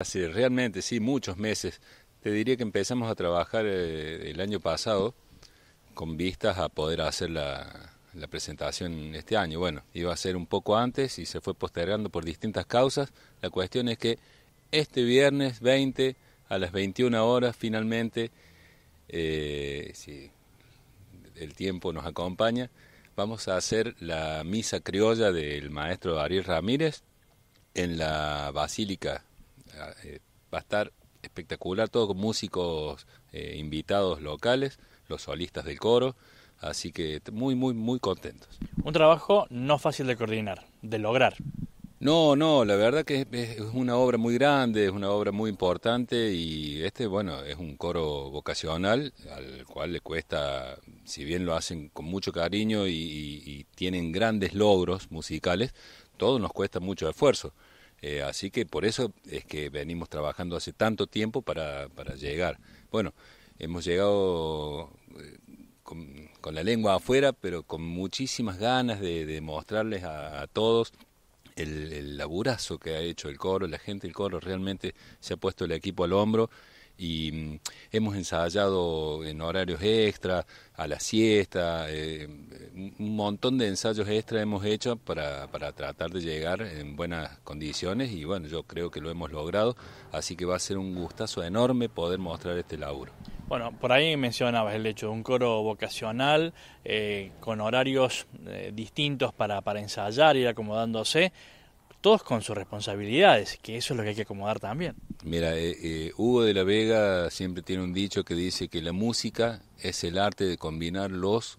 Así realmente, sí, muchos meses. Te diría que empezamos a trabajar eh, el año pasado con vistas a poder hacer la, presentación este año. Bueno, iba a ser un poco antes y se fue postergando por distintas causas. La cuestión es que este viernes 20 a las 21 horas finalmente, eh, si el tiempo nos acompaña, vamos a hacer la misa criolla del maestro Ariel Ramírez en la Basílica eh, va a estar espectacular, todo con músicos eh, invitados locales, los solistas del coro, así que muy, muy, muy contentos. Un trabajo no fácil de coordinar, de lograr. No, no, la verdad que es, una obra muy grande, es una obra muy importante y este, bueno, es un coro vocacional al cual le cuesta, si bien lo hacen con mucho cariño y tienen grandes logros musicales, todo nos cuesta mucho esfuerzo. Eh, así que por eso es que venimos trabajando hace tanto tiempo para, para llegar. Bueno, hemos llegado eh, con, la lengua afuera, pero con muchísimas ganas de, mostrarles a, todos el, el laburazo que ha hecho el coro, la gente del coro realmente se ha puesto el equipo al hombro y mm, hemos ensayado en horarios extra, a la siesta, eh, un montón de ensayos extra hemos hecho para, tratar de llegar en buenas condiciones y bueno, yo creo que lo hemos logrado, así que va a ser un gustazo enorme poder mostrar este laburo. Bueno, por ahí mencionabas el hecho de un coro vocacional eh, con horarios eh, distintos para, para ensayar, ir acomodándose todos con sus responsabilidades, que eso es lo que hay que acomodar también. Mira, eh, eh, Hugo de la Vega siempre tiene un dicho que dice que la música es el arte de combinar los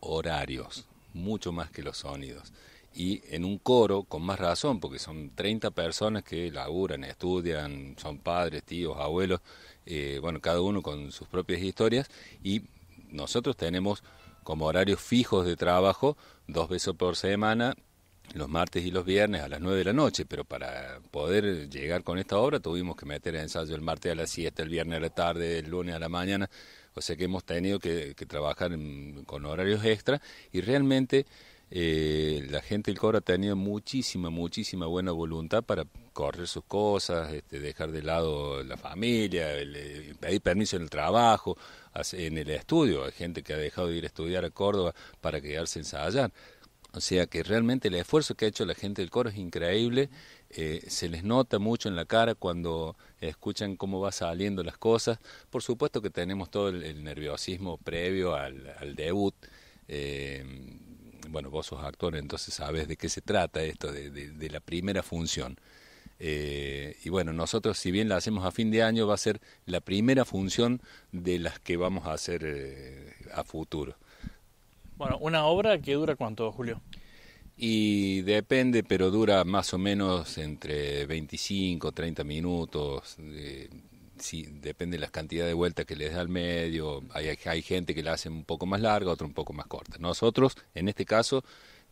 horarios, mucho más que los sonidos. Y en un coro, con más razón, porque son 30 personas que laburan, estudian, son padres, tíos, abuelos, eh, bueno, cada uno con sus propias historias, y nosotros tenemos como horarios fijos de trabajo, dos veces por semana, los martes y los viernes a las 9 de la noche, pero para poder llegar con esta obra tuvimos que meter el ensayo el martes a la siesta, el viernes a la tarde, el lunes a la mañana, o sea que hemos tenido que, trabajar con horarios extra y realmente eh, la gente del Córdoba ha tenido muchísima, muchísima buena voluntad para correr sus cosas, este, dejar de lado la familia, eh, pedir permiso en el trabajo, en el estudio. Hay gente que ha dejado de ir a estudiar a Córdoba para quedarse a ensayar. O sea que realmente el esfuerzo que ha hecho la gente del coro es increíble, eh, se les nota mucho en la cara cuando escuchan cómo va saliendo las cosas. Por supuesto que tenemos todo el, nerviosismo previo al, debut. Eh, bueno, vos sos actor, entonces sabés de qué se trata esto, de, la primera función. Eh, y bueno, nosotros si bien la hacemos a fin de año, va a ser la primera función de las que vamos a hacer a futuro. Bueno, una obra que dura cuánto, Julio? Y depende, pero dura más o menos entre 25, 30 minutos. Eh, si depende de la cantidad de vueltas que les da al medio. Hay, gente que la hace un poco más larga, otra un poco más corta. Nosotros, en este caso,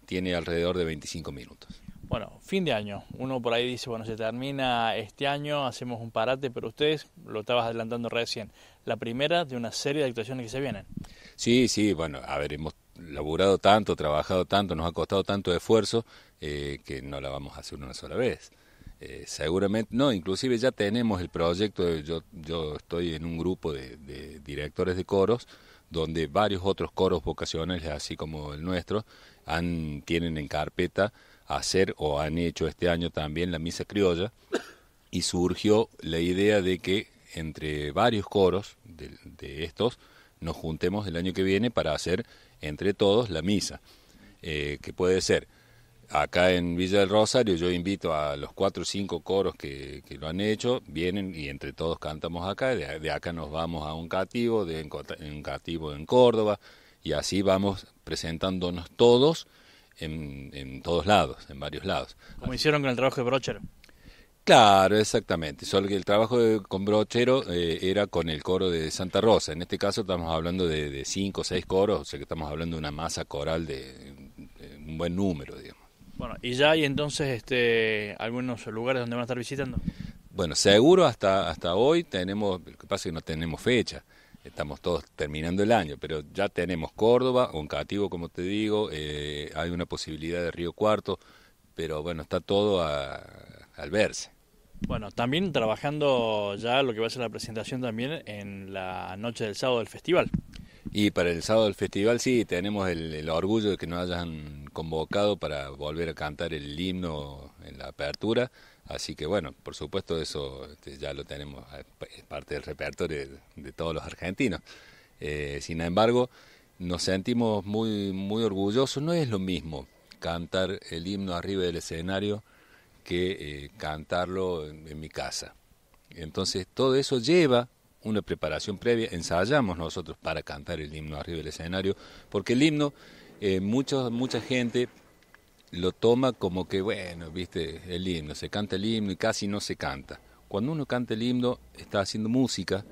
tiene alrededor de 25 minutos. Bueno, fin de año. Uno por ahí dice, bueno, se termina este año, hacemos un parate, pero ustedes, lo estabas adelantando recién, la primera de una serie de actuaciones que se vienen. Sí, sí, bueno, a ver, laburado tanto, trabajado tanto, nos ha costado tanto esfuerzo eh, que no la vamos a hacer una sola vez. Eh, seguramente, no, inclusive ya tenemos el proyecto, yo, yo estoy en un grupo de, directores de coros, donde varios otros coros vocacionales, así como el nuestro, han, tienen en carpeta hacer o han hecho este año también la misa criolla, y surgió la idea de que entre varios coros de estos nos juntemos el año que viene para hacer entre todos la misa, eh, que puede ser acá en Villa del Rosario, yo invito a los cuatro o cinco coros que, lo han hecho, vienen y entre todos cantamos acá, de, acá nos vamos a un cativo, de un cativo en Córdoba, y así vamos presentándonos todos en, en todos lados, en varios lados. Como hicieron con el trabajo de Brocher. Claro, exactamente. Solo que el trabajo con Brochero eh, era con el coro de Santa Rosa. En este caso estamos hablando de, cinco o seis coros, o sea que estamos hablando de una masa coral de, un buen número, digamos. Bueno, ¿y ya hay entonces este, algunos lugares donde van a estar visitando? Bueno, seguro hasta, hasta hoy tenemos, lo que pasa es que no tenemos fecha, estamos todos terminando el año, pero ya tenemos Córdoba, Oncativo, como te digo, eh, hay una posibilidad de Río Cuarto, pero bueno, está todo a al verse. Bueno, también trabajando ya lo que va a ser la presentación también en la noche del sábado del festival. Y para el sábado del festival sí, tenemos el, orgullo de que nos hayan convocado para volver a cantar el himno en la apertura. Así que bueno, por supuesto eso este, ya lo tenemos, eh, es parte del repertorio de, todos los argentinos. Eh, sin embargo, nos sentimos muy, muy orgullosos, no es lo mismo cantar el himno arriba del escenario que eh, cantarlo en, mi casa. Entonces todo eso lleva una preparación previa, ensayamos nosotros para cantar el himno arriba del escenario, porque el himno, eh, mucha gente lo toma como que, bueno, viste, el himno, se canta el himno y casi no se canta. Cuando uno canta el himno, está haciendo música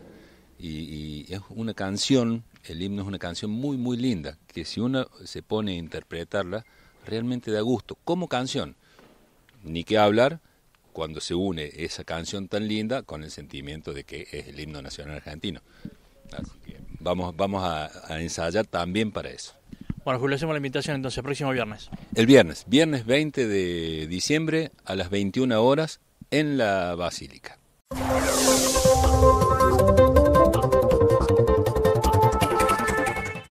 y, y es una canción, el himno es una canción muy, muy linda, que si uno se pone a interpretarla, realmente da gusto, como canción. Ni qué hablar cuando se une esa canción tan linda con el sentimiento de que es el himno nacional argentino. Así que vamos, vamos a, ensayar también para eso. Bueno, Julio, hacemos la invitación entonces, próximo viernes. El viernes, viernes 20 de diciembre a las 21 horas en la Basílica.